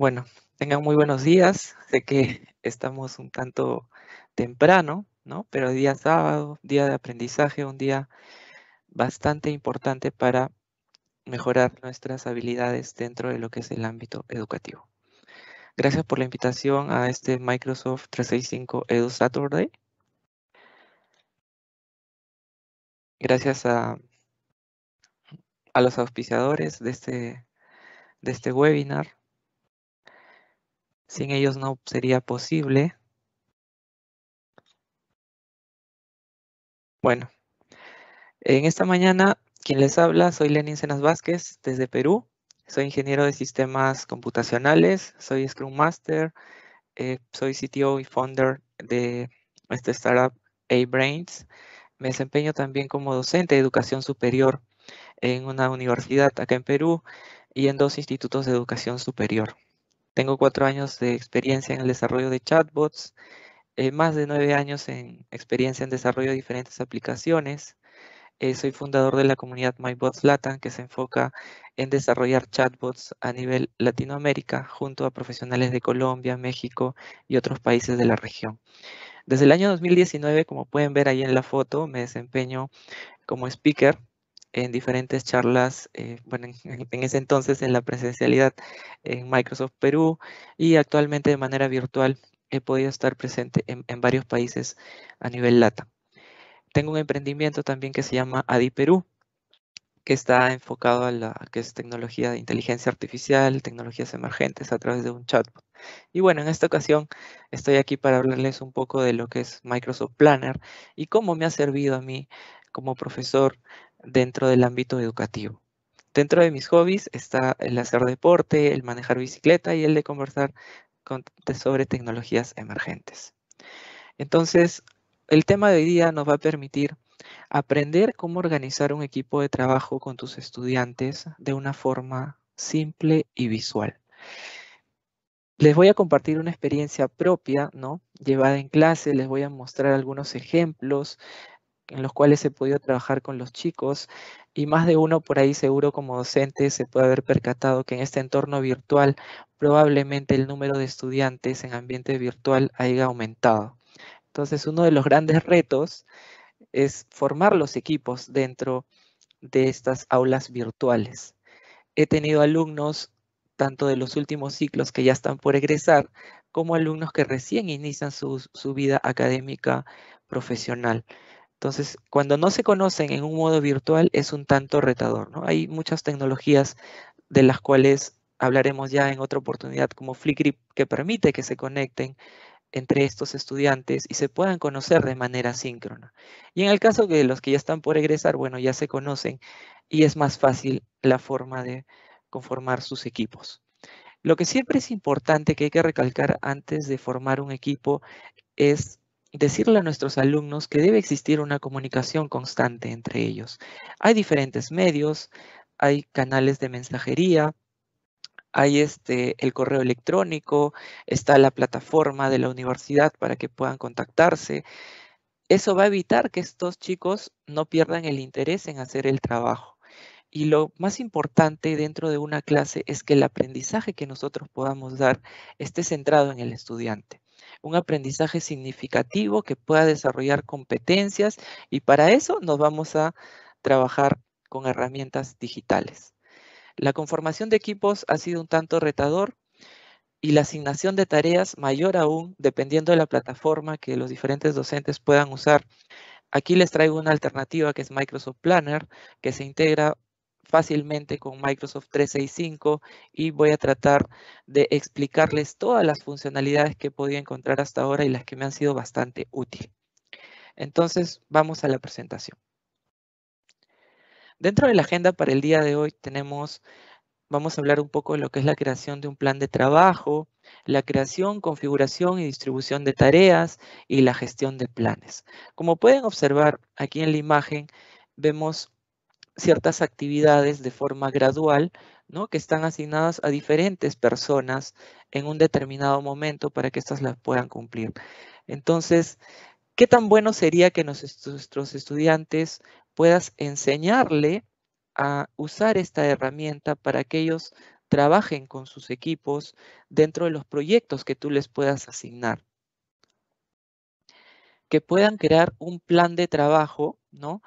Bueno, tengan muy buenos días. Sé que estamos un tanto temprano, ¿no? Pero día sábado, día de aprendizaje, un día bastante importante para mejorar nuestras habilidades dentro de lo que es el ámbito educativo. Gracias por la invitación a este Microsoft 365 Edu Saturday. Gracias a, a los auspiciadores de este, de este webinar, sin ellos no sería posible. Bueno, en esta mañana, quien les habla, soy Lenin Cenas Vázquez, desde Perú. Soy ingeniero de sistemas computacionales, soy Scrum Master, eh, soy CTO y founder de esta startup A-Brains. Me desempeño también como docente de educación superior en una universidad acá en Perú y en dos institutos de educación superior. Tengo cuatro años de experiencia en el desarrollo de chatbots, eh, más de nueve años en experiencia en desarrollo de diferentes aplicaciones. Eh, soy fundador de la comunidad MyBots que se enfoca en desarrollar chatbots a nivel Latinoamérica junto a profesionales de Colombia, México y otros países de la región. Desde el año 2019, como pueden ver ahí en la foto, me desempeño como speaker en diferentes charlas, eh, bueno, en, ese entonces en la presencialidad en Microsoft Perú y actualmente de manera virtual he podido estar presente en, varios países a nivel LATA. Tengo un emprendimiento también que se llama Adi Perú, que está enfocado a la que es tecnología de inteligencia artificial, tecnologías emergentes a través de un chatbot. Y bueno, en esta ocasión estoy aquí para hablarles un poco de lo que es Microsoft Planner y cómo me ha servido a mí como profesor dentro del ámbito educativo. Dentro de mis hobbies está el hacer deporte, el manejar bicicleta y el de conversar sobre tecnologías emergentes. Entonces, el tema de hoy día nos va a permitir aprender cómo organizar un equipo de trabajo con tus estudiantes de una forma simple y visual. Les voy a compartir una experiencia propia, ¿no? Llevada en clase, les voy a mostrar algunos ejemplos en los cuales he podido trabajar con los chicos y más de uno por ahí seguro como docente se puede haber percatado que en este entorno virtual probablemente el número de estudiantes en ambiente virtual haya aumentado. Entonces uno de los grandes retos es formar los equipos dentro de estas aulas virtuales. He tenido alumnos tanto de los últimos ciclos que ya están por egresar, como alumnos que recién inician su, su vida académica profesional. Entonces, cuando no se conocen en un modo virtual es un tanto retador. ¿no? Hay muchas tecnologías de las cuales hablaremos ya en otra oportunidad, como Flickr, que permite que se conecten entre estos estudiantes y se puedan conocer de manera síncrona. Y en el caso de los que ya están por egresar, bueno, ya se conocen y es más fácil la forma de conformar sus equipos. Lo que siempre es importante que hay que recalcar antes de formar un equipo es decirle a nuestros alumnos que debe existir una comunicación constante entre ellos. Hay diferentes medios, hay canales de mensajería, hay este, el correo electrónico, está la plataforma de la universidad para que puedan contactarse. Eso va a evitar que estos chicos no pierdan el interés en hacer el trabajo. Y lo más importante dentro de una clase es que el aprendizaje que nosotros podamos dar esté centrado en el estudiante un aprendizaje significativo que pueda desarrollar competencias y para eso nos vamos a trabajar con herramientas digitales. La conformación de equipos ha sido un tanto retador y la asignación de tareas mayor aún, dependiendo de la plataforma que los diferentes docentes puedan usar. Aquí les traigo una alternativa que es Microsoft Planner, que se integra fácilmente con Microsoft 365 y voy a tratar de explicarles todas las funcionalidades que he podido encontrar hasta ahora y las que me han sido bastante útiles. Entonces, vamos a la presentación. Dentro de la agenda para el día de hoy tenemos, vamos a hablar un poco de lo que es la creación de un plan de trabajo, la creación, configuración y distribución de tareas y la gestión de planes. Como pueden observar aquí en la imagen, vemos ciertas actividades de forma gradual, ¿no? que están asignadas a diferentes personas en un determinado momento para que éstas las puedan cumplir. Entonces, ¿qué tan bueno sería que nuestros estudiantes puedas enseñarle a usar esta herramienta para que ellos trabajen con sus equipos dentro de los proyectos que tú les puedas asignar? Que puedan crear un plan de trabajo, ¿no?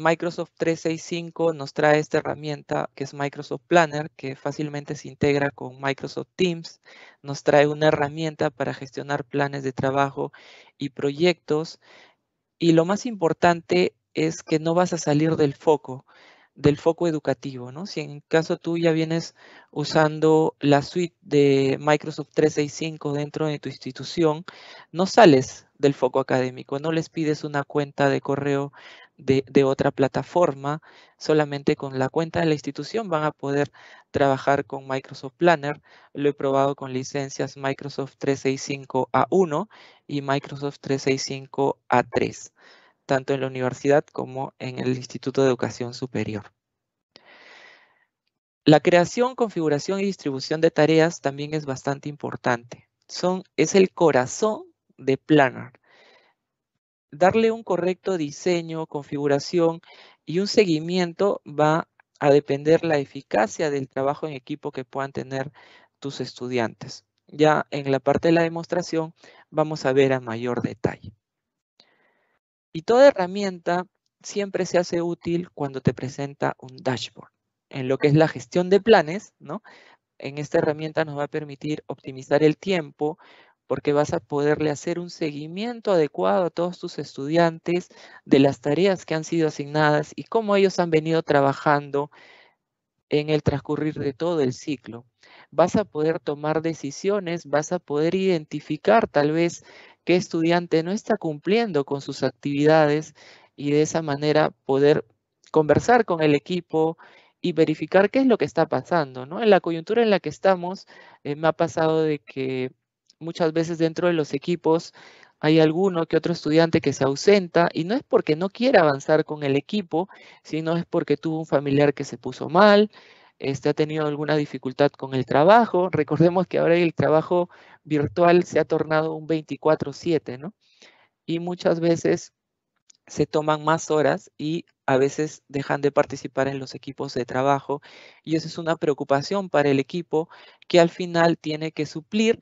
Microsoft 365 nos trae esta herramienta que es Microsoft Planner, que fácilmente se integra con Microsoft Teams. Nos trae una herramienta para gestionar planes de trabajo y proyectos. Y lo más importante es que no vas a salir del foco, del foco educativo. ¿no? Si en caso tú ya vienes usando la suite de Microsoft 365 dentro de tu institución, no sales del foco académico. No les pides una cuenta de correo de, otra plataforma, solamente con la cuenta de la institución van a poder trabajar con Microsoft Planner. Lo he probado con licencias Microsoft 365 A1 y Microsoft 365 A3, tanto en la universidad como en el Instituto de Educación Superior. La creación, configuración y distribución de tareas también es bastante importante. Son, es el corazón de Planner darle un correcto diseño, configuración y un seguimiento va a depender la eficacia del trabajo en equipo que puedan tener tus estudiantes. Ya en la parte de la demostración vamos a ver a mayor detalle. Y toda herramienta siempre se hace útil cuando te presenta un dashboard. En lo que es la gestión de planes, ¿no? En esta herramienta nos va a permitir optimizar el tiempo, porque vas a poderle hacer un seguimiento adecuado a todos tus estudiantes de las tareas que han sido asignadas y cómo ellos han venido trabajando en el transcurrir de todo el ciclo. Vas a poder tomar decisiones, vas a poder identificar tal vez qué estudiante no está cumpliendo con sus actividades y de esa manera poder conversar con el equipo y verificar qué es lo que está pasando. ¿no? En la coyuntura en la que estamos, eh, me ha pasado de que muchas veces dentro de los equipos hay alguno que otro estudiante que se ausenta y no es porque no quiera avanzar con el equipo, sino es porque tuvo un familiar que se puso mal, este, ha tenido alguna dificultad con el trabajo. Recordemos que ahora el trabajo virtual se ha tornado un 24/7, ¿no? Y muchas veces se toman más horas y a veces dejan de participar en los equipos de trabajo y eso es una preocupación para el equipo que al final tiene que suplir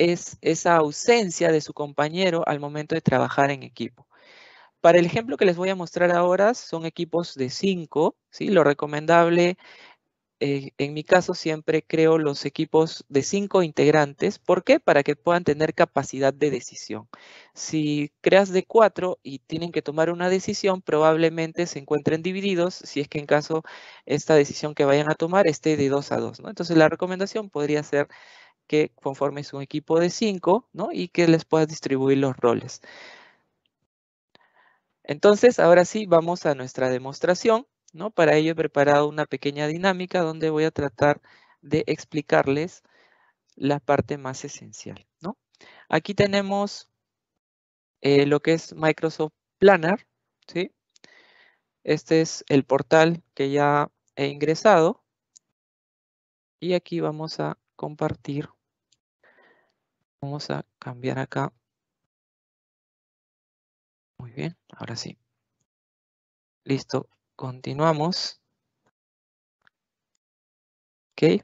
es esa ausencia de su compañero al momento de trabajar en equipo. Para el ejemplo que les voy a mostrar ahora, son equipos de cinco, ¿sí? Lo recomendable, eh, en mi caso siempre creo los equipos de cinco integrantes. ¿Por qué? Para que puedan tener capacidad de decisión. Si creas de cuatro y tienen que tomar una decisión, probablemente se encuentren divididos si es que en caso esta decisión que vayan a tomar esté de dos a dos. ¿no? Entonces la recomendación podría ser que conformes un equipo de cinco, ¿no? Y que les puedas distribuir los roles. Entonces, ahora sí, vamos a nuestra demostración, ¿no? Para ello he preparado una pequeña dinámica donde voy a tratar de explicarles la parte más esencial, ¿no? Aquí tenemos eh, lo que es Microsoft Planner, ¿sí? Este es el portal que ya he ingresado. Y aquí vamos a compartir Vamos a cambiar acá. Muy bien, ahora sí. Listo, continuamos. Ok.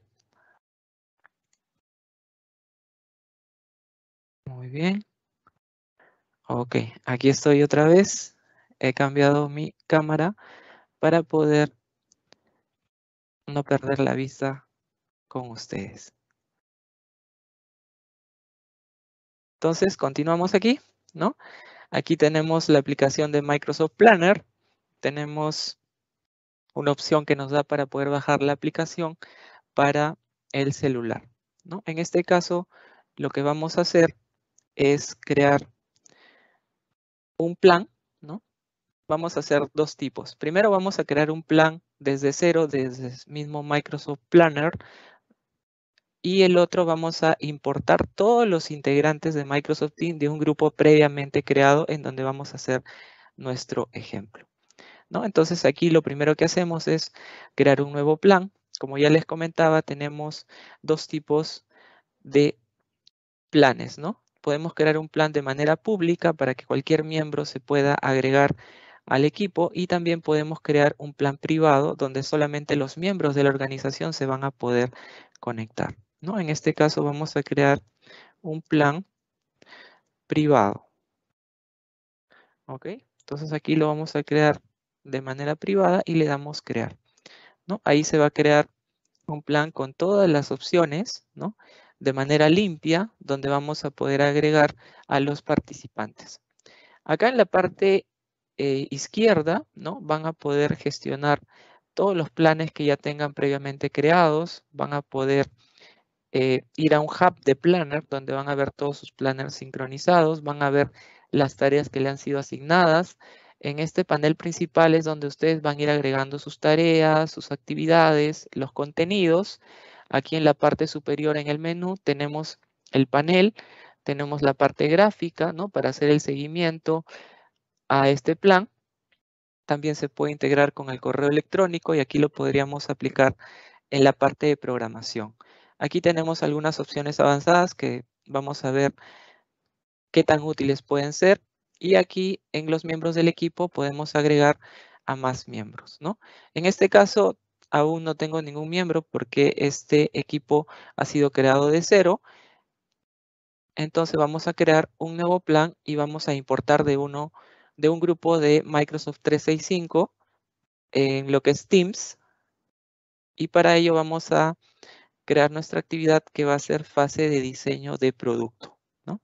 Muy bien. Ok, aquí estoy otra vez. He cambiado mi cámara para poder no perder la vista con ustedes. Entonces, continuamos aquí, ¿no? Aquí tenemos la aplicación de Microsoft Planner. Tenemos una opción que nos da para poder bajar la aplicación para el celular. ¿no? En este caso, lo que vamos a hacer es crear un plan. ¿no? Vamos a hacer dos tipos. Primero vamos a crear un plan desde cero, desde el mismo Microsoft Planner, y el otro vamos a importar todos los integrantes de Microsoft Teams de un grupo previamente creado en donde vamos a hacer nuestro ejemplo. ¿no? Entonces aquí lo primero que hacemos es crear un nuevo plan. Como ya les comentaba, tenemos dos tipos de planes. ¿no? Podemos crear un plan de manera pública para que cualquier miembro se pueda agregar al equipo y también podemos crear un plan privado donde solamente los miembros de la organización se van a poder conectar. ¿no? En este caso vamos a crear un plan privado. ¿Ok? Entonces aquí lo vamos a crear de manera privada y le damos crear. ¿no? Ahí se va a crear un plan con todas las opciones, ¿no? De manera limpia, donde vamos a poder agregar a los participantes. Acá en la parte eh, izquierda, ¿no? Van a poder gestionar todos los planes que ya tengan previamente creados, van a poder eh, ir a un hub de Planner, donde van a ver todos sus planners sincronizados, van a ver las tareas que le han sido asignadas. En este panel principal es donde ustedes van a ir agregando sus tareas, sus actividades, los contenidos. Aquí en la parte superior en el menú tenemos el panel, tenemos la parte gráfica para hacer el seguimiento a este plan. También se puede integrar con el correo electrónico y aquí lo podríamos aplicar en la parte de programación. Aquí tenemos algunas opciones avanzadas que vamos a ver qué tan útiles pueden ser. Y aquí en los miembros del equipo podemos agregar a más miembros. ¿no? En este caso, aún no tengo ningún miembro porque este equipo ha sido creado de cero. Entonces vamos a crear un nuevo plan y vamos a importar de, uno, de un grupo de Microsoft 365 en lo que es Teams. Y para ello vamos a crear nuestra actividad que va a ser fase de diseño de producto. ¿no?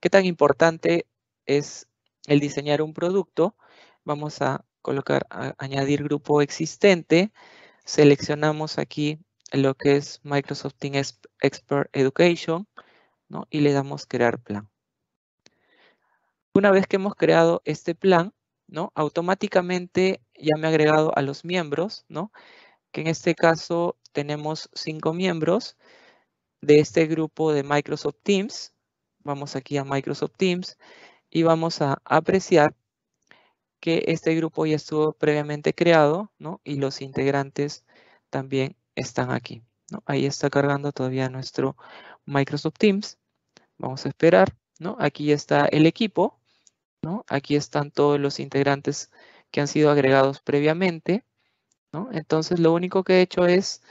¿Qué tan importante es el diseñar un producto? Vamos a colocar, añadir grupo existente. Seleccionamos aquí lo que es Microsoft Teams Expert Education ¿no? y le damos crear plan. Una vez que hemos creado este plan, ¿no? automáticamente ya me ha agregado a los miembros, ¿no? que en este caso tenemos cinco miembros de este grupo de Microsoft Teams. Vamos aquí a Microsoft Teams y vamos a apreciar que este grupo ya estuvo previamente creado y los integrantes también están aquí. Ahí está cargando todavía nuestro Microsoft Teams. Vamos a esperar. ¿no? Aquí está el equipo. Aquí están todos los integrantes que han sido agregados previamente. Entonces, lo único que he hecho es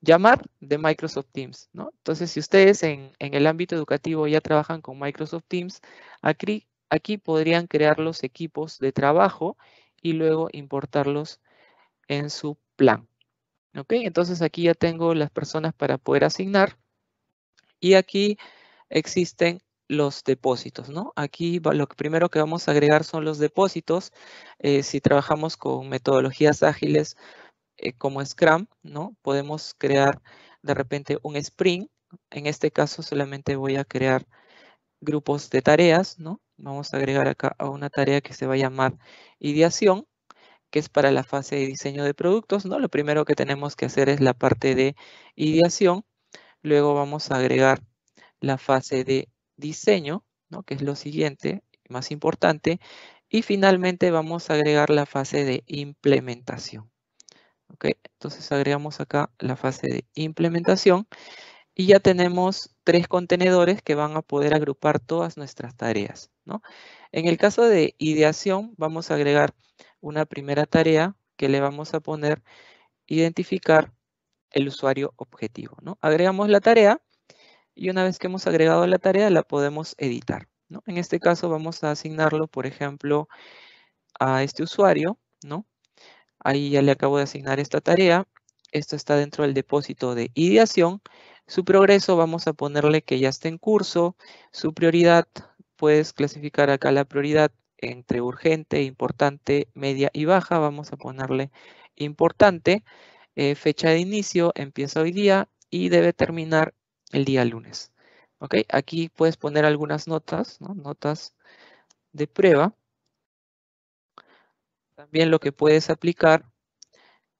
llamar de Microsoft Teams, ¿no? Entonces, si ustedes en, el ámbito educativo ya trabajan con Microsoft Teams, aquí, podrían crear los equipos de trabajo y luego importarlos en su plan. ¿Ok? Entonces, aquí ya tengo las personas para poder asignar y aquí existen los depósitos, ¿no? Aquí lo primero que vamos a agregar son los depósitos. Eh, si trabajamos con metodologías ágiles, eh, como Scrum, ¿no? Podemos crear de repente un sprint. En este caso solamente voy a crear grupos de tareas, ¿no? Vamos a agregar acá a una tarea que se va a llamar ideación, que es para la fase de diseño de productos, ¿no? Lo primero que tenemos que hacer es la parte de ideación. Luego vamos a agregar la fase de diseño, ¿no? que es lo siguiente, más importante. Y finalmente vamos a agregar la fase de implementación. Entonces agregamos acá la fase de implementación y ya tenemos tres contenedores que van a poder agrupar todas nuestras tareas, ¿no? En el caso de ideación, vamos a agregar una primera tarea que le vamos a poner identificar el usuario objetivo, ¿no? Agregamos la tarea y una vez que hemos agregado la tarea la podemos editar, ¿no? En este caso vamos a asignarlo, por ejemplo, a este usuario, ¿no? Ahí ya le acabo de asignar esta tarea. Esto está dentro del depósito de ideación. Su progreso vamos a ponerle que ya está en curso. Su prioridad, puedes clasificar acá la prioridad entre urgente, importante, media y baja. Vamos a ponerle importante. Eh, fecha de inicio empieza hoy día y debe terminar el día lunes. Aquí puedes poner algunas notas, ¿no? notas de prueba. También lo que puedes aplicar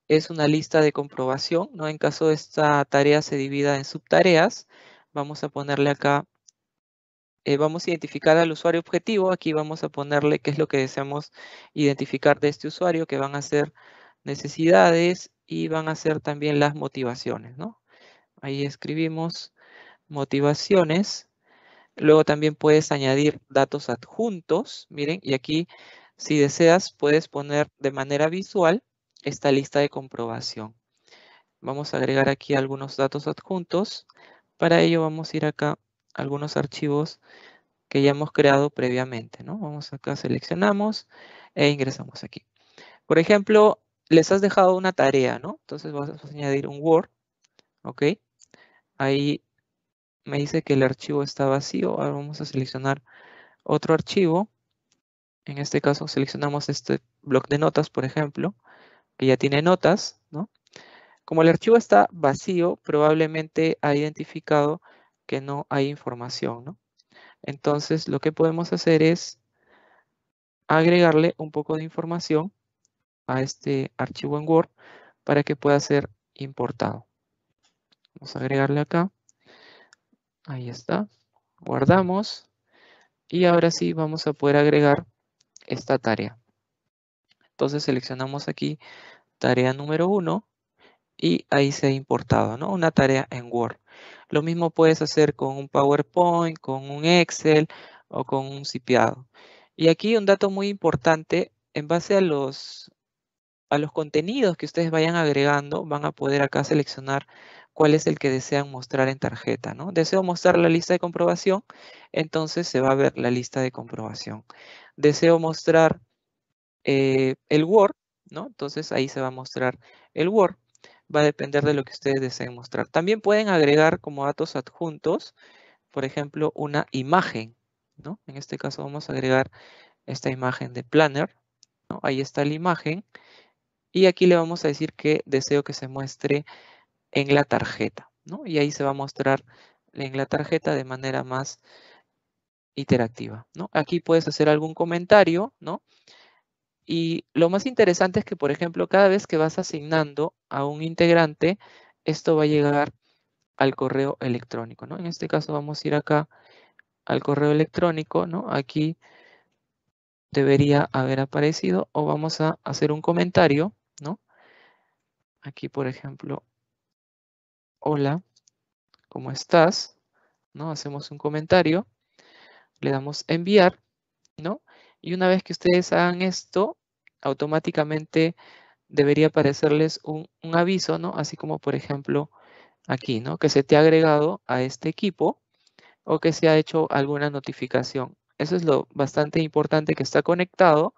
es una lista de comprobación, ¿no? En caso de esta tarea se divida en subtareas, vamos a ponerle acá, eh, vamos a identificar al usuario objetivo, aquí vamos a ponerle qué es lo que deseamos identificar de este usuario, que van a ser necesidades y van a ser también las motivaciones, ¿no? Ahí escribimos motivaciones. Luego también puedes añadir datos adjuntos, miren, y aquí si deseas, puedes poner de manera visual esta lista de comprobación. Vamos a agregar aquí algunos datos adjuntos. Para ello vamos a ir acá algunos archivos que ya hemos creado previamente. ¿no? Vamos acá, seleccionamos e ingresamos aquí. Por ejemplo, les has dejado una tarea, ¿no? Entonces vas a añadir un Word, ¿ok? Ahí me dice que el archivo está vacío. Ahora vamos a seleccionar otro archivo en este caso seleccionamos este bloc de notas, por ejemplo, que ya tiene notas, Como el archivo está vacío, probablemente ha identificado que no hay información, Entonces, lo que podemos hacer es agregarle un poco de información a este archivo en Word para que pueda ser importado. Vamos a agregarle acá. Ahí está. Guardamos. Y ahora sí vamos a poder agregar esta tarea. Entonces seleccionamos aquí tarea número 1 y ahí se ha importado, Una tarea en Word. Lo mismo puedes hacer con un PowerPoint, con un Excel o con un cipiado. Y aquí un dato muy importante, en base a los, a los contenidos que ustedes vayan agregando, van a poder acá seleccionar cuál es el que desean mostrar en tarjeta. ¿no? Deseo mostrar la lista de comprobación, entonces se va a ver la lista de comprobación. Deseo mostrar eh, el Word, ¿no? entonces ahí se va a mostrar el Word. Va a depender de lo que ustedes deseen mostrar. También pueden agregar como datos adjuntos, por ejemplo, una imagen. ¿no? En este caso vamos a agregar esta imagen de Planner. Ahí está la imagen. Y aquí le vamos a decir que deseo que se muestre en la tarjeta, ¿no? Y ahí se va a mostrar en la tarjeta de manera más interactiva, ¿no? Aquí puedes hacer algún comentario, ¿no? Y lo más interesante es que, por ejemplo, cada vez que vas asignando a un integrante, esto va a llegar al correo electrónico, ¿no? En este caso vamos a ir acá al correo electrónico, ¿no? Aquí debería haber aparecido o vamos a hacer un comentario, ¿no? Aquí, por ejemplo, hola, ¿cómo estás? ¿No? Hacemos un comentario, le damos enviar, ¿no? Y una vez que ustedes hagan esto, automáticamente debería aparecerles un, un aviso, ¿no? Así como, por ejemplo, aquí, ¿no? Que se te ha agregado a este equipo o que se ha hecho alguna notificación. Eso es lo bastante importante que está conectado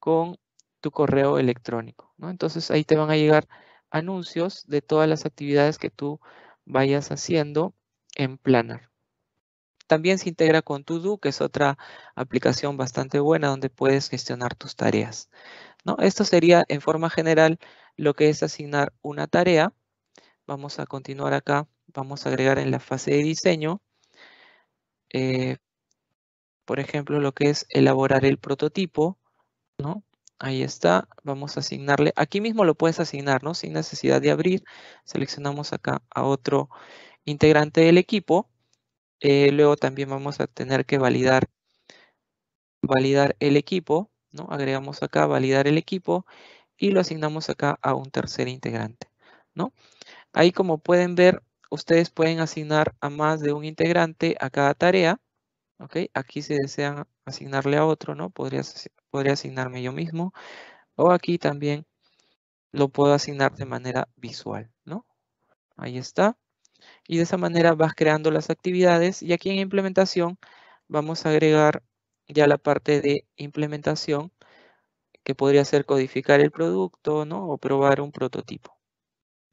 con tu correo electrónico, ¿no? Entonces, ahí te van a llegar anuncios de todas las actividades que tú vayas haciendo en Planner. También se integra con Todo, que es otra aplicación bastante buena donde puedes gestionar tus tareas. ¿no? Esto sería en forma general lo que es asignar una tarea. Vamos a continuar acá. Vamos a agregar en la fase de diseño, eh, por ejemplo, lo que es elaborar el prototipo. ¿no? Ahí está, vamos a asignarle. Aquí mismo lo puedes asignar, ¿no? Sin necesidad de abrir. Seleccionamos acá a otro integrante del equipo. Eh, luego también vamos a tener que validar, validar el equipo, ¿no? Agregamos acá validar el equipo y lo asignamos acá a un tercer integrante, ¿no? Ahí como pueden ver, ustedes pueden asignar a más de un integrante a cada tarea, ¿ok? Aquí se desean asignarle a otro, ¿no? Podrías podría asignarme yo mismo. O aquí también lo puedo asignar de manera visual, ¿no? Ahí está. Y de esa manera vas creando las actividades. Y aquí en implementación vamos a agregar ya la parte de implementación que podría ser codificar el producto, ¿no? O probar un prototipo.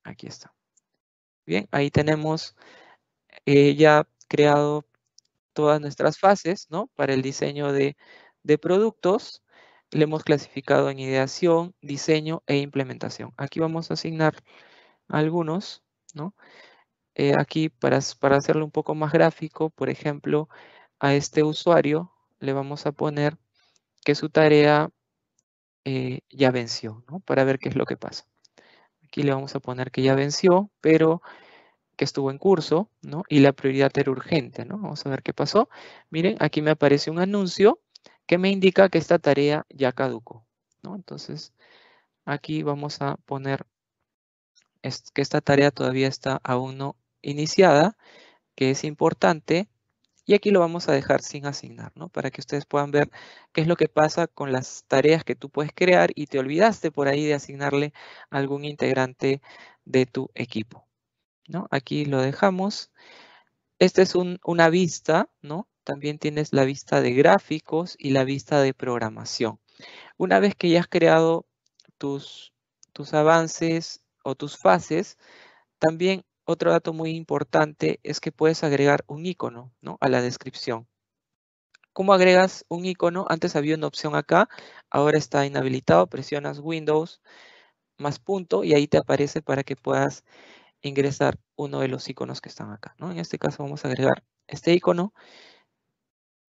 Aquí está. Bien, ahí tenemos eh, ya creado todas nuestras fases, ¿no? Para el diseño de productos le hemos clasificado en ideación, diseño e implementación. Aquí vamos a asignar algunos, ¿no? Eh, aquí, para, para hacerlo un poco más gráfico, por ejemplo, a este usuario le vamos a poner que su tarea eh, ya venció, ¿no? Para ver qué es lo que pasa. Aquí le vamos a poner que ya venció, pero que estuvo en curso, ¿no? Y la prioridad era urgente, ¿no? Vamos a ver qué pasó. Miren, aquí me aparece un anuncio que me indica que esta tarea ya caducó. ¿no? Entonces, aquí vamos a poner que esta tarea todavía está aún no iniciada, que es importante, y aquí lo vamos a dejar sin asignar, ¿no? Para que ustedes puedan ver qué es lo que pasa con las tareas que tú puedes crear y te olvidaste por ahí de asignarle algún integrante de tu equipo, ¿no? Aquí lo dejamos. Esta es una vista, ¿no? también tienes la vista de gráficos y la vista de programación. Una vez que ya has creado tus, tus avances o tus fases, también otro dato muy importante es que puedes agregar un icono ¿no? a la descripción. ¿Cómo agregas un icono? Antes había una opción acá, ahora está inhabilitado. Presionas Windows más punto y ahí te aparece para que puedas ingresar uno de los iconos que están acá. En este caso vamos a agregar este icono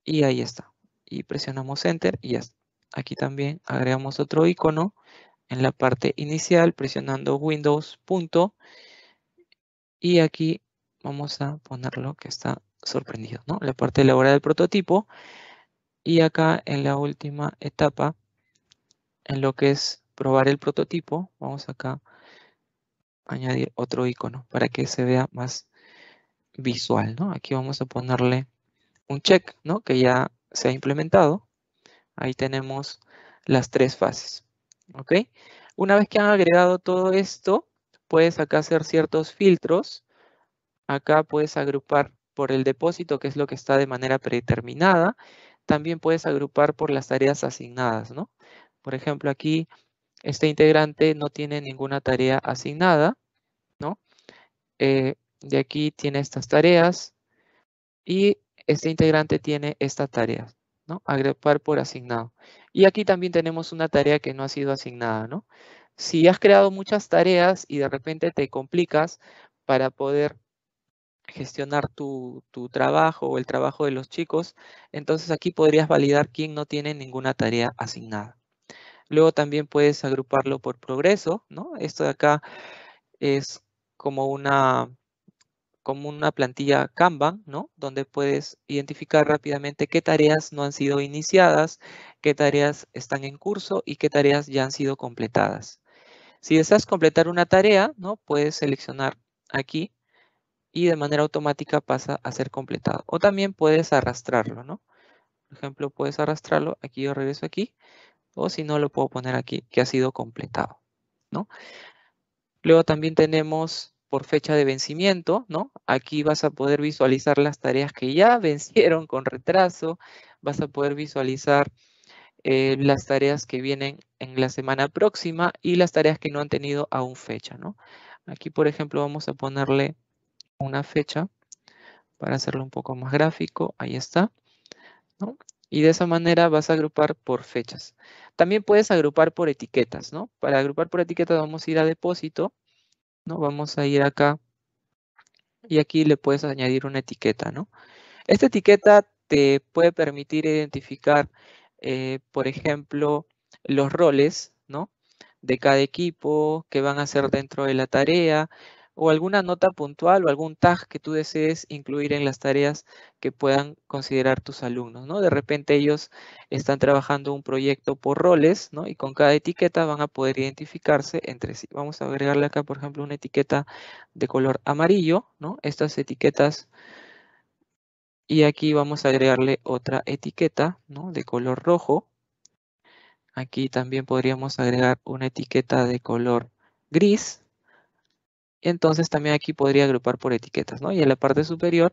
y ahí está. Y presionamos Enter y ya está. Aquí también agregamos otro icono en la parte inicial presionando Windows punto. Y aquí vamos a ponerlo que está sorprendido, ¿no? La parte hora del prototipo. Y acá en la última etapa, en lo que es probar el prototipo, vamos acá a añadir otro icono para que se vea más visual, ¿no? Aquí vamos a ponerle un check, ¿no? Que ya se ha implementado. Ahí tenemos las tres fases, ¿ok? Una vez que han agregado todo esto, puedes acá hacer ciertos filtros. Acá puedes agrupar por el depósito, que es lo que está de manera predeterminada. También puedes agrupar por las tareas asignadas, ¿no? Por ejemplo, aquí este integrante no tiene ninguna tarea asignada, ¿no? Eh, de aquí tiene estas tareas y este integrante tiene estas tareas, ¿no? Agrupar por asignado. Y aquí también tenemos una tarea que no ha sido asignada, ¿no? Si has creado muchas tareas y de repente te complicas para poder gestionar tu, trabajo o el trabajo de los chicos, entonces aquí podrías validar quién no tiene ninguna tarea asignada. Luego también puedes agruparlo por progreso, ¿no? Esto de acá es como una como una plantilla Kanban, ¿no? Donde puedes identificar rápidamente qué tareas no han sido iniciadas, qué tareas están en curso y qué tareas ya han sido completadas. Si deseas completar una tarea, ¿no? Puedes seleccionar aquí y de manera automática pasa a ser completado. O también puedes arrastrarlo, ¿no? Por ejemplo, puedes arrastrarlo, aquí yo regreso aquí, o si no, lo puedo poner aquí, que ha sido completado, ¿no? Luego también tenemos por fecha de vencimiento, ¿no? Aquí vas a poder visualizar las tareas que ya vencieron con retraso, vas a poder visualizar eh, las tareas que vienen en la semana próxima y las tareas que no han tenido aún fecha, ¿no? Aquí, por ejemplo, vamos a ponerle una fecha para hacerlo un poco más gráfico. Ahí está. ¿no? Y de esa manera vas a agrupar por fechas. También puedes agrupar por etiquetas, ¿no? Para agrupar por etiquetas vamos a ir a depósito ¿no? Vamos a ir acá y aquí le puedes añadir una etiqueta, ¿no? Esta etiqueta te puede permitir identificar, eh, por ejemplo, los roles, ¿no? De cada equipo que van a hacer dentro de la tarea, o alguna nota puntual o algún tag que tú desees incluir en las tareas que puedan considerar tus alumnos, ¿no? De repente ellos están trabajando un proyecto por roles, ¿no? Y con cada etiqueta van a poder identificarse entre sí. Vamos a agregarle acá, por ejemplo, una etiqueta de color amarillo, ¿no? Estas etiquetas y aquí vamos a agregarle otra etiqueta ¿no? de color rojo. Aquí también podríamos agregar una etiqueta de color gris. Entonces también aquí podría agrupar por etiquetas, ¿no? Y en la parte superior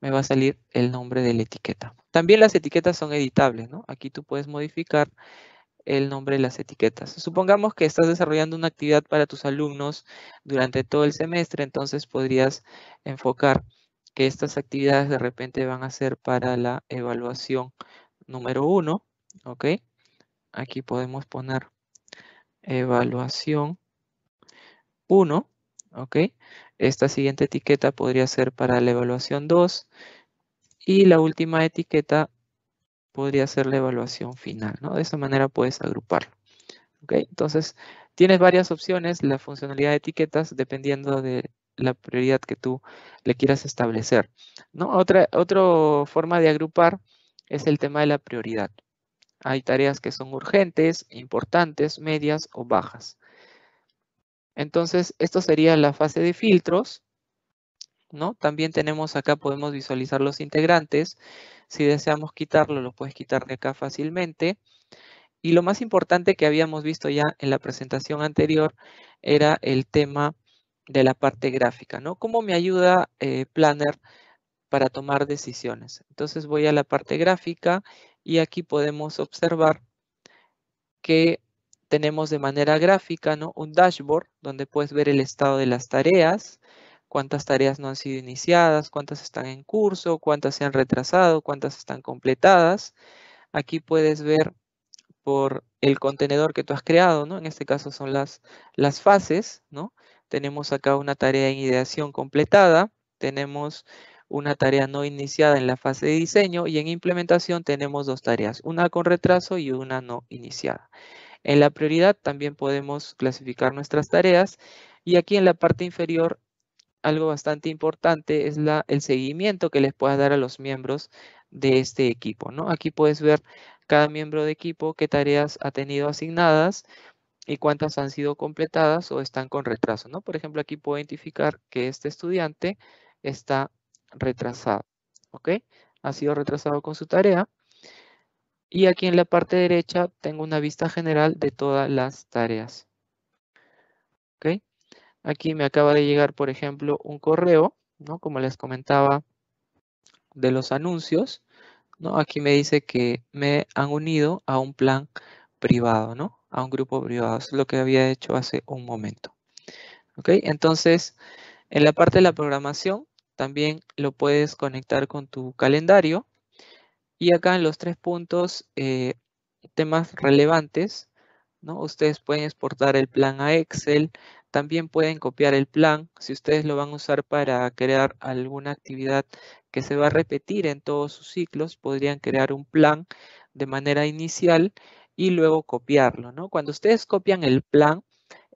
me va a salir el nombre de la etiqueta. También las etiquetas son editables, ¿no? Aquí tú puedes modificar el nombre de las etiquetas. Supongamos que estás desarrollando una actividad para tus alumnos durante todo el semestre, entonces podrías enfocar que estas actividades de repente van a ser para la evaluación número uno, ¿ok? Aquí podemos poner evaluación 1 ¿ok? Esta siguiente etiqueta podría ser para la evaluación 2 y la última etiqueta podría ser la evaluación final, ¿no? De esa manera puedes agruparlo, Entonces, tienes varias opciones, la funcionalidad de etiquetas, dependiendo de la prioridad que tú le quieras establecer, ¿no? otra forma de agrupar es el tema de la prioridad. Hay tareas que son urgentes, importantes, medias o bajas. Entonces, esto sería la fase de filtros. ¿no? También tenemos acá, podemos visualizar los integrantes. Si deseamos quitarlo, lo puedes quitar de acá fácilmente. Y lo más importante que habíamos visto ya en la presentación anterior era el tema de la parte gráfica, ¿no? ¿Cómo me ayuda eh, Planner para tomar decisiones? Entonces voy a la parte gráfica y aquí podemos observar que tenemos de manera gráfica ¿no? un dashboard donde puedes ver el estado de las tareas, cuántas tareas no han sido iniciadas, cuántas están en curso, cuántas se han retrasado, cuántas están completadas. Aquí puedes ver por el contenedor que tú has creado, ¿no? En este caso son las, las fases, ¿no? Tenemos acá una tarea en ideación completada, tenemos una tarea no iniciada en la fase de diseño y en implementación tenemos dos tareas, una con retraso y una no iniciada. En la prioridad también podemos clasificar nuestras tareas y aquí en la parte inferior algo bastante importante es la, el seguimiento que les puedas dar a los miembros de este equipo. ¿no? Aquí puedes ver cada miembro de equipo qué tareas ha tenido asignadas y cuántas han sido completadas o están con retraso. ¿no? Por ejemplo, aquí puedo identificar que este estudiante está retrasado. Ha sido retrasado con su tarea y aquí en la parte derecha tengo una vista general de todas las tareas. Aquí me acaba de llegar, por ejemplo, un correo, ¿no? Como les comentaba, de los anuncios, ¿no? Aquí me dice que me han unido a un plan privado, ¿no? A un grupo privado. Es lo que había hecho hace un momento. ¿Ok? Entonces, en la parte de la programación, también lo puedes conectar con tu calendario, y acá en los tres puntos, eh, temas relevantes, ¿no? Ustedes pueden exportar el plan a Excel, también pueden copiar el plan si ustedes lo van a usar para crear alguna actividad que se va a repetir en todos sus ciclos, podrían crear un plan de manera inicial y luego copiarlo, ¿no? Cuando ustedes copian el plan,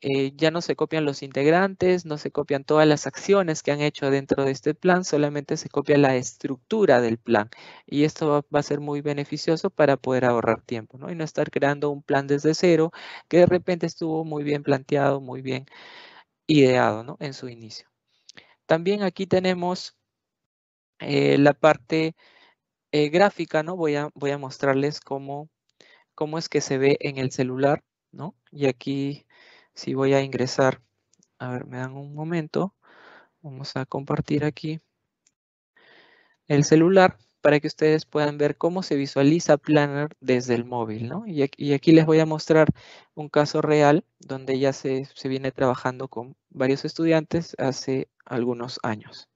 eh, ya no se copian los integrantes, no se copian todas las acciones que han hecho dentro de este plan, solamente se copia la estructura del plan. Y esto va, a ser muy beneficioso para poder ahorrar tiempo, ¿no? Y no estar creando un plan desde cero que de repente estuvo muy bien planteado, muy bien ideado, ¿no? En su inicio. También aquí tenemos eh, la parte eh, gráfica, ¿no? Voy a, voy a mostrarles cómo, cómo es que se ve en el celular, ¿no? Y aquí si voy a ingresar, a ver, me dan un momento, vamos a compartir aquí el celular para que ustedes puedan ver cómo se visualiza Planner desde el móvil. ¿no? Y, aquí, les voy a mostrar un caso real donde ya se, se viene trabajando con varios estudiantes hace algunos años.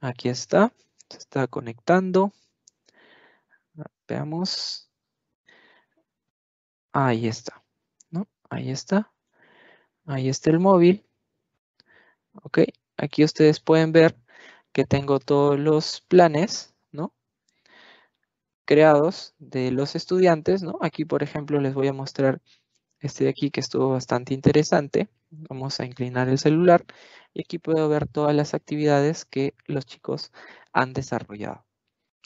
Aquí está, se está conectando. Veamos. Ahí está, ¿no? Ahí está. Ahí está el móvil. Ok, aquí ustedes pueden ver que tengo todos los planes, ¿no? Creados de los estudiantes, ¿no? Aquí, por ejemplo, les voy a mostrar este de aquí que estuvo bastante interesante. Vamos a inclinar el celular y aquí puedo ver todas las actividades que los chicos han desarrollado.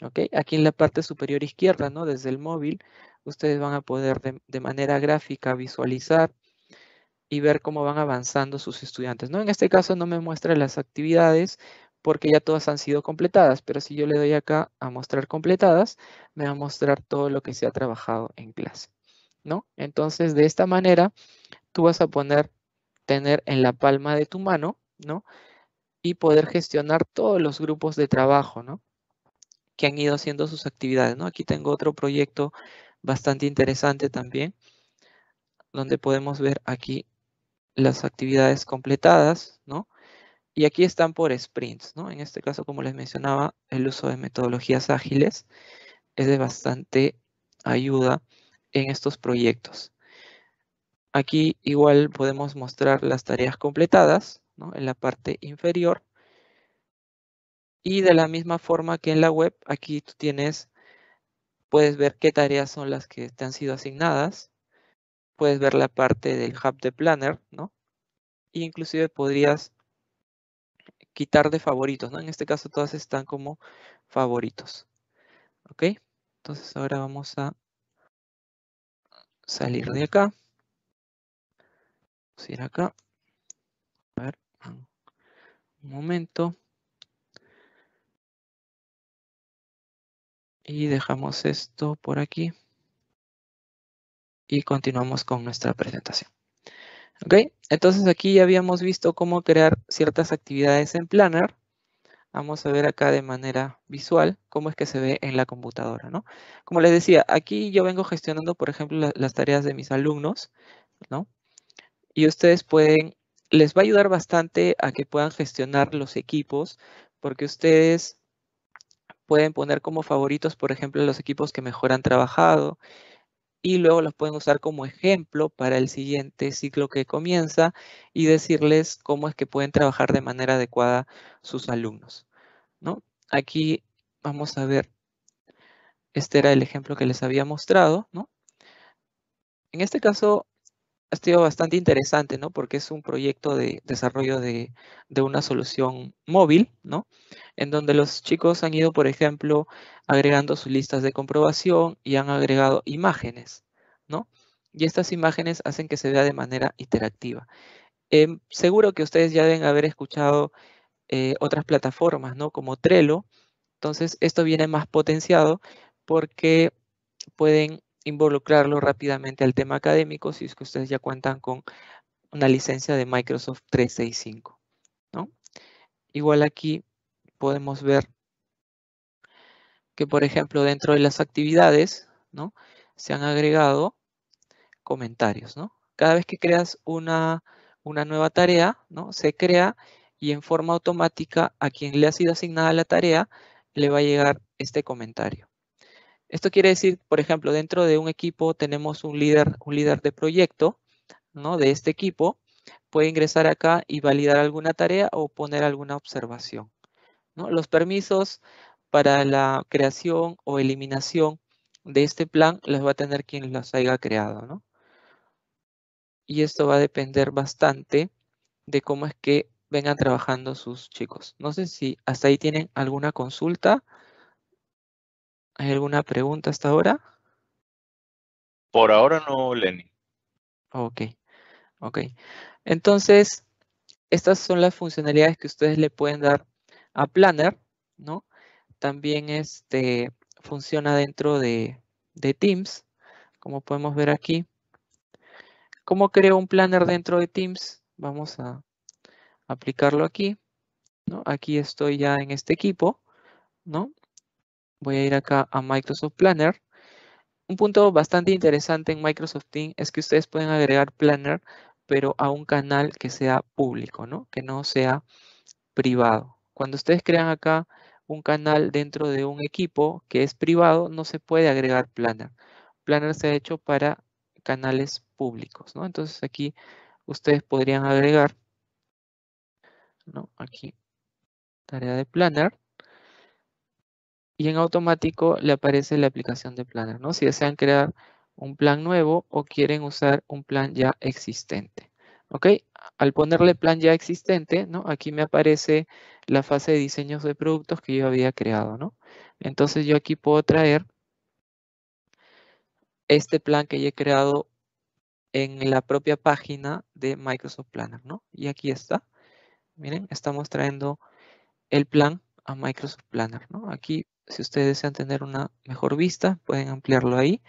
¿Ok? Aquí en la parte superior izquierda, ¿no? Desde el móvil ustedes van a poder de, manera gráfica visualizar y ver cómo van avanzando sus estudiantes. ¿no? En este caso no me muestra las actividades porque ya todas han sido completadas, pero si yo le doy acá a mostrar completadas, me va a mostrar todo lo que se ha trabajado en clase. ¿no? Entonces, de esta manera, tú vas a poner, tener en la palma de tu mano, ¿no? Y poder gestionar todos los grupos de trabajo, ¿no? Que han ido haciendo sus actividades, ¿no? Aquí tengo otro proyecto bastante interesante también, donde podemos ver aquí las actividades completadas, ¿no? Y aquí están por sprints, ¿no? En este caso, como les mencionaba, el uso de metodologías ágiles es de bastante ayuda en estos proyectos. Aquí igual podemos mostrar las tareas completadas, ¿no? En la parte inferior. Y de la misma forma que en la web, aquí tú tienes Puedes ver qué tareas son las que te han sido asignadas. Puedes ver la parte del hub de planner, ¿no? E inclusive podrías quitar de favoritos, ¿no? En este caso todas están como favoritos. ¿Ok? Entonces ahora vamos a salir de acá. Vamos a ir acá. A ver, un momento. Y dejamos esto por aquí. Y continuamos con nuestra presentación. Ok, entonces aquí ya habíamos visto cómo crear ciertas actividades en Planner. Vamos a ver acá de manera visual cómo es que se ve en la computadora, ¿no? Como les decía, aquí yo vengo gestionando, por ejemplo, las tareas de mis alumnos, ¿no? Y ustedes pueden, les va a ayudar bastante a que puedan gestionar los equipos, porque ustedes pueden poner como favoritos, por ejemplo, los equipos que mejor han trabajado y luego los pueden usar como ejemplo para el siguiente ciclo que comienza y decirles cómo es que pueden trabajar de manera adecuada sus alumnos. ¿no? Aquí vamos a ver, este era el ejemplo que les había mostrado. ¿no? En este caso, ha sido bastante interesante, ¿no? Porque es un proyecto de desarrollo de, una solución móvil, ¿no? En donde los chicos han ido, por ejemplo, agregando sus listas de comprobación y han agregado imágenes, ¿no? Y estas imágenes hacen que se vea de manera interactiva. Em, seguro que ustedes ya deben haber escuchado eh, otras plataformas, ¿no? Como Trello. Entonces, esto viene más potenciado porque pueden involucrarlo rápidamente al tema académico si es que ustedes ya cuentan con una licencia de Microsoft 365. Igual aquí podemos ver que, por ejemplo, dentro de las actividades ¿no? se han agregado comentarios. Cada vez que creas una, una nueva tarea, ¿no? se crea y en forma automática a quien le ha sido asignada la tarea le va a llegar este comentario. Esto quiere decir, por ejemplo, dentro de un equipo tenemos un líder, un líder de proyecto, ¿no? De este equipo, puede ingresar acá y validar alguna tarea o poner alguna observación. ¿no? Los permisos para la creación o eliminación de este plan los va a tener quien los haya creado. ¿no? Y esto va a depender bastante de cómo es que vengan trabajando sus chicos. No sé si hasta ahí tienen alguna consulta. ¿Hay alguna pregunta hasta ahora? Por ahora no, Lenny. Ok, ok. Entonces, estas son las funcionalidades que ustedes le pueden dar a Planner, ¿no? También este, funciona dentro de, de Teams, como podemos ver aquí. ¿Cómo creo un Planner dentro de Teams? Vamos a aplicarlo aquí. ¿no? Aquí estoy ya en este equipo, ¿no? Voy a ir acá a Microsoft Planner. Un punto bastante interesante en Microsoft Teams es que ustedes pueden agregar Planner, pero a un canal que sea público, ¿no? Que no sea privado. Cuando ustedes crean acá un canal dentro de un equipo que es privado, no se puede agregar Planner. Planner se ha hecho para canales públicos, ¿no? Entonces aquí ustedes podrían agregar, ¿no? Aquí, tarea de Planner y en automático le aparece la aplicación de Planner, ¿no? Si desean crear un plan nuevo o quieren usar un plan ya existente. ¿Ok? Al ponerle plan ya existente, ¿no? Aquí me aparece la fase de diseños de productos que yo había creado, ¿no? Entonces yo aquí puedo traer este plan que ya he creado en la propia página de Microsoft Planner, ¿no? Y aquí está. Miren, estamos trayendo el plan a Microsoft Planner, ¿no? Aquí si ustedes desean tener una mejor vista, pueden ampliarlo ahí.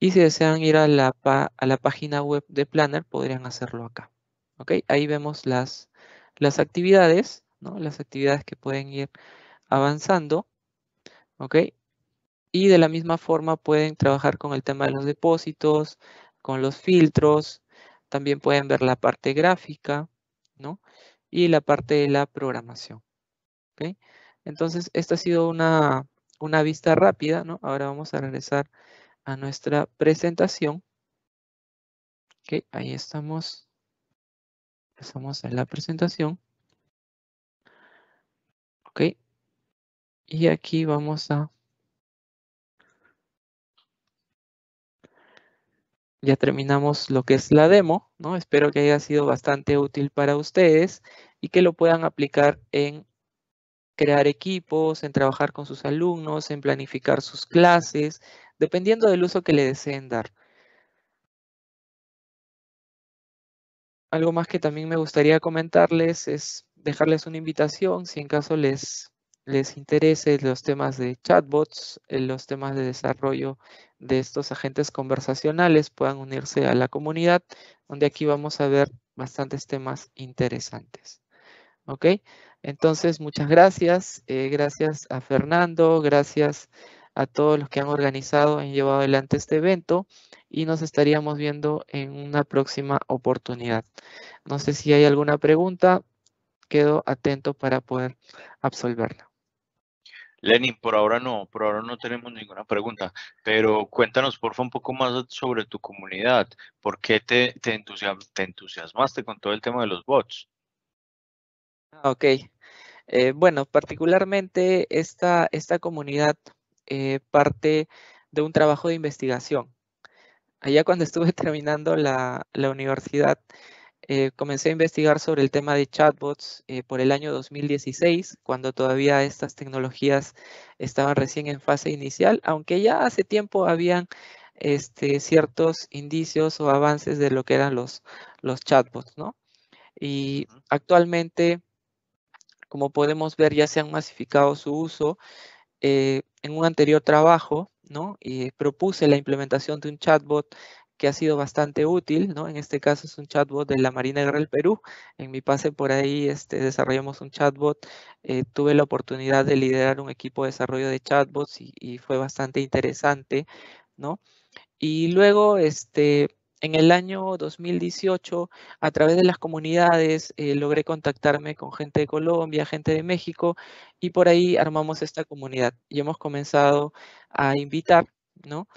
Y si desean ir a la, página web de Planner, podrían hacerlo acá. ¿Ok? Ahí vemos las, actividades, ¿no? Las actividades que pueden ir avanzando. ¿Ok? Y de la misma forma pueden trabajar con el tema de los depósitos, con los filtros, también pueden ver la parte gráfica, ¿no? Y la parte de la programación. Entonces, esta ha sido una, vista rápida, ¿no? Ahora vamos a regresar a nuestra presentación. Ok, ahí estamos. Pasamos a la presentación. Ok. Y aquí vamos a... Ya terminamos lo que es la demo, ¿no? Espero que haya sido bastante útil para ustedes y que lo puedan aplicar en crear equipos, en trabajar con sus alumnos, en planificar sus clases, dependiendo del uso que le deseen dar. Algo más que también me gustaría comentarles es dejarles una invitación si en caso les, les interese los temas de chatbots, eh, los temas de desarrollo de estos agentes conversacionales, puedan unirse a la comunidad, donde aquí vamos a ver bastantes temas interesantes. ¿Ok? Entonces, muchas gracias. Eh, gracias a Fernando, gracias a todos los que han organizado y llevado adelante este evento y nos estaríamos viendo en una próxima oportunidad. No sé si hay alguna pregunta, quedo atento para poder absolverla. Lenin, por ahora no, por ahora no tenemos ninguna pregunta, pero cuéntanos por favor un poco más sobre tu comunidad, por qué te, te entusiasmaste con todo el tema de los bots. Ah, ok. Eh, bueno, particularmente esta, esta comunidad eh, parte de un trabajo de investigación. Allá cuando estuve terminando la, la universidad, eh, comencé a investigar sobre el tema de chatbots por el año 2016, cuando todavía estas tecnologías estaban recién en fase inicial, aunque ya hace tiempo habían este, ciertos indicios o avances de lo que eran los, los chatbots, ¿no? Y actualmente como podemos ver, ya se han masificado su uso. Eh, en un anterior trabajo, ¿no? Y propuse la implementación de un chatbot que ha sido bastante útil, ¿no? En este caso es un chatbot de la Marina Guerra del Perú. En mi pase por ahí este, desarrollamos un chatbot. Eh, tuve la oportunidad de liderar un equipo de desarrollo de chatbots y, y fue bastante interesante, ¿no? Y luego, este, en el año 2018, a través de las comunidades, eh, logré contactarme con gente de Colombia, gente de México, y por ahí armamos esta comunidad. Y hemos comenzado a invitar ¿no?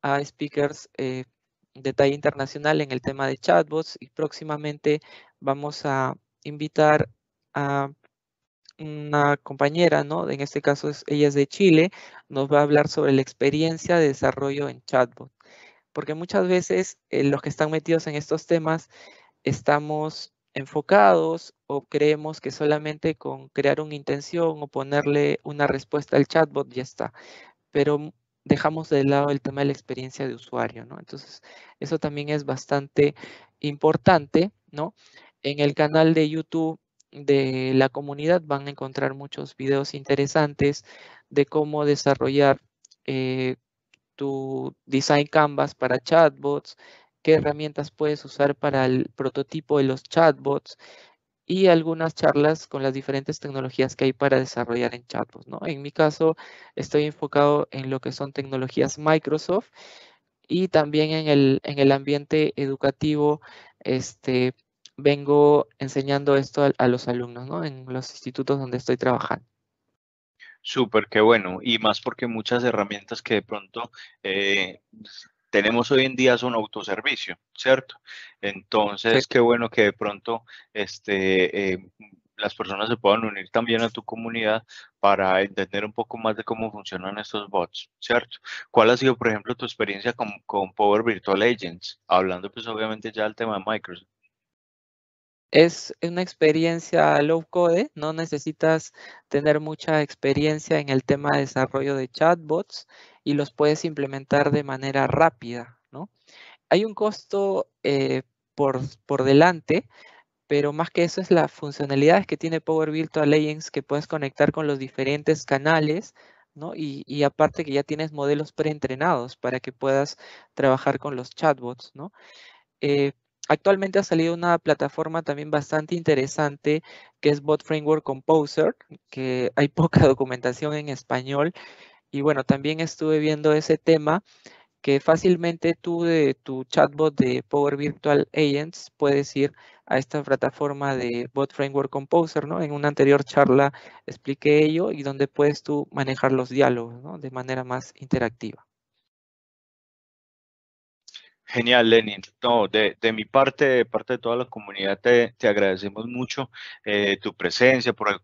a speakers eh, de talla internacional en el tema de chatbots y próximamente vamos a invitar a una compañera, ¿no? En este caso es, ella es de Chile, nos va a hablar sobre la experiencia de desarrollo en chatbot porque muchas veces eh, los que están metidos en estos temas estamos enfocados o creemos que solamente con crear una intención o ponerle una respuesta al chatbot ya está, pero dejamos de lado el tema de la experiencia de usuario, ¿no? Entonces, eso también es bastante importante, ¿no? En el canal de YouTube de la comunidad van a encontrar muchos videos interesantes de cómo desarrollar eh, tu design canvas para chatbots, qué herramientas puedes usar para el prototipo de los chatbots y algunas charlas con las diferentes tecnologías que hay para desarrollar en chatbots. ¿no? En mi caso, estoy enfocado en lo que son tecnologías Microsoft y también en el, en el ambiente educativo este, vengo enseñando esto a, los alumnos ¿no? en los institutos donde estoy trabajando. Súper, qué bueno. Y más porque muchas herramientas que de pronto eh, tenemos hoy en día son autoservicio, ¿cierto? Entonces, qué bueno que de pronto este, eh, las personas se puedan unir también a tu comunidad para entender un poco más de cómo funcionan estos bots, ¿cierto? ¿Cuál ha sido, por ejemplo, tu experiencia con, con Power Virtual Agents? Hablando pues obviamente ya del tema de Microsoft. Es una experiencia low code, no necesitas tener mucha experiencia en el tema de desarrollo de chatbots y los puedes implementar de manera rápida. ¿no? Hay un costo eh, por, por delante, pero más que eso es la funcionalidades que tiene Power Virtual Agents que puedes conectar con los diferentes canales, ¿no? Y, aparte que ya tienes modelos preentrenados para que puedas trabajar con los chatbots, ¿no? Eh, actualmente ha salido una plataforma también bastante interesante que es Bot Framework Composer, que hay poca documentación en español. Y bueno, también estuve viendo ese tema que fácilmente tú de tu chatbot de Power Virtual Agents puedes ir a esta plataforma de Bot Framework Composer, ¿no? En una anterior charla expliqué ello y donde puedes tú manejar los diálogos, De manera más interactiva. Genial, Lenin. No, de, mi parte, de parte de toda la comunidad, te, agradecemos mucho eh, tu presencia, por,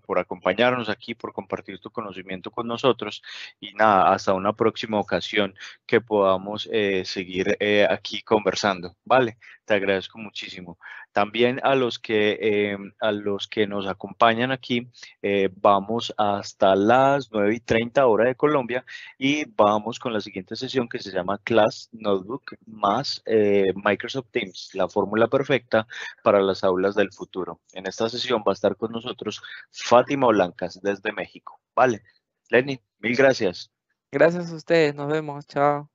por acompañarnos aquí, por compartir tu conocimiento con nosotros. Y nada, hasta una próxima ocasión que podamos eh, seguir eh, aquí conversando. Vale, te agradezco muchísimo. También a los que, eh, a los que nos acompañan aquí, eh, vamos hasta las 9 y 30 hora de Colombia y vamos con la siguiente sesión que se llama Class Notebook más eh, Microsoft Teams, la fórmula perfecta para las aulas del futuro. En esta sesión va a estar con nosotros Fátima Blancas desde México. Vale, Lenny, mil gracias. Gracias a ustedes, nos vemos, chao.